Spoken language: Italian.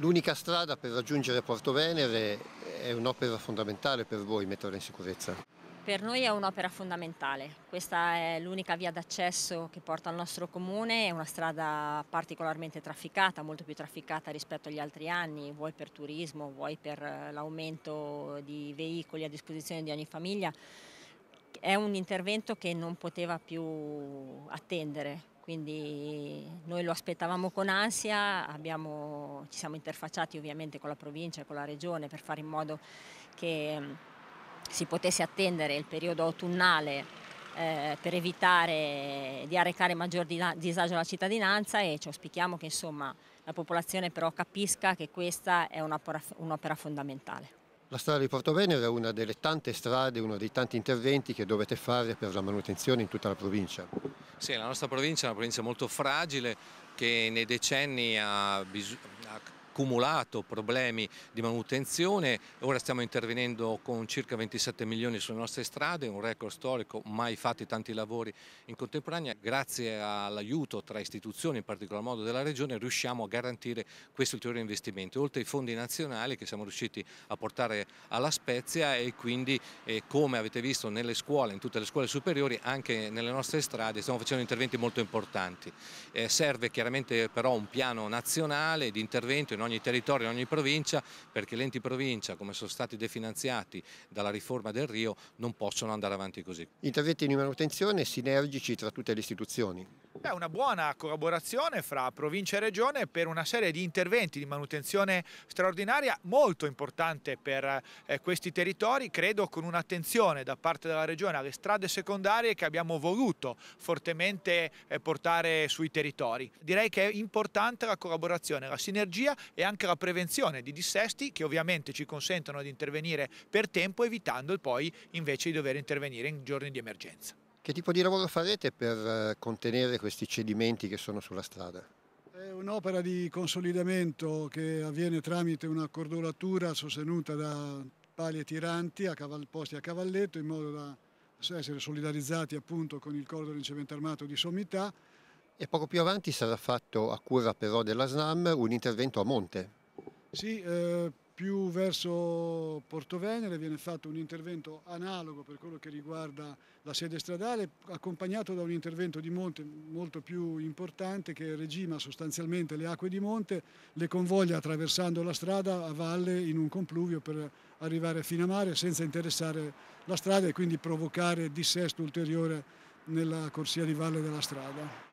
L'unica strada per raggiungere Porto Venere è un'opera fondamentale per voi metterla in sicurezza. Per noi è un'opera fondamentale, questa è l'unica via d'accesso che porta al nostro comune, è una strada particolarmente trafficata, molto più trafficata rispetto agli altri anni, vuoi per turismo, vuoi per eh, l'aumento di veicoli a disposizione di ogni famiglia. È un intervento che non poteva più attendere, quindi noi lo aspettavamo con ansia, abbiamo, ci siamo interfacciati ovviamente con la provincia e con la regione per fare in modo che mm, si potesse attendere il periodo autunnale eh, per evitare di arrecare maggior disagio alla cittadinanza e ci auspichiamo che insomma, la popolazione però capisca che questa è un'opera fondamentale. La strada di Porto Venere è una delle tante strade, uno dei tanti interventi che dovete fare per la manutenzione in tutta la provincia. Sì, la nostra provincia è una provincia molto fragile che nei decenni ha, ha accumulato problemi di manutenzione, ora stiamo intervenendo con circa 27 milioni sulle nostre strade, un record storico, mai fatti tanti lavori in contemporanea, grazie all'aiuto tra istituzioni, in particolar modo della Regione, riusciamo a garantire questo ulteriore investimento, oltre ai fondi nazionali che siamo riusciti a portare alla Spezia e quindi eh, come avete visto nelle scuole, in tutte le scuole superiori, anche nelle nostre strade stiamo facendo interventi molto importanti. Eh, serve chiaramente però un piano nazionale di intervento in ogni ogni territorio, in ogni provincia, perché l'enti provincia, come sono stati definanziati dalla riforma del Rio, non possono andare avanti così. Interventi di manutenzione sinergici tra tutte le istituzioni? È una buona collaborazione fra provincia e regione per una serie di interventi di manutenzione straordinaria molto importante per eh, questi territori, credo con un'attenzione da parte della regione alle strade secondarie che abbiamo voluto fortemente eh, portare sui territori. Direi che è importante la collaborazione, la sinergia e e anche la prevenzione di dissesti che ovviamente ci consentono di intervenire per tempo evitando poi invece di dover intervenire in giorni di emergenza. Che tipo di lavoro farete per eh, contenere questi cedimenti che sono sulla strada? È un'opera di consolidamento che avviene tramite una cordolatura sostenuta da pali e tiranti a caval, posti a cavalletto in modo da essere solidarizzati appunto con il cordolo in cemento armato di sommità e poco più avanti sarà fatto, a cura però della SNAM, un intervento a monte. Sì, eh, più verso Porto Venere viene fatto un intervento analogo per quello che riguarda la sede stradale, accompagnato da un intervento di monte molto più importante che regima sostanzialmente le acque di monte, le convoglia attraversando la strada a valle in un compluvio per arrivare fino a mare senza interessare la strada e quindi provocare dissesto ulteriore nella corsia di valle della strada.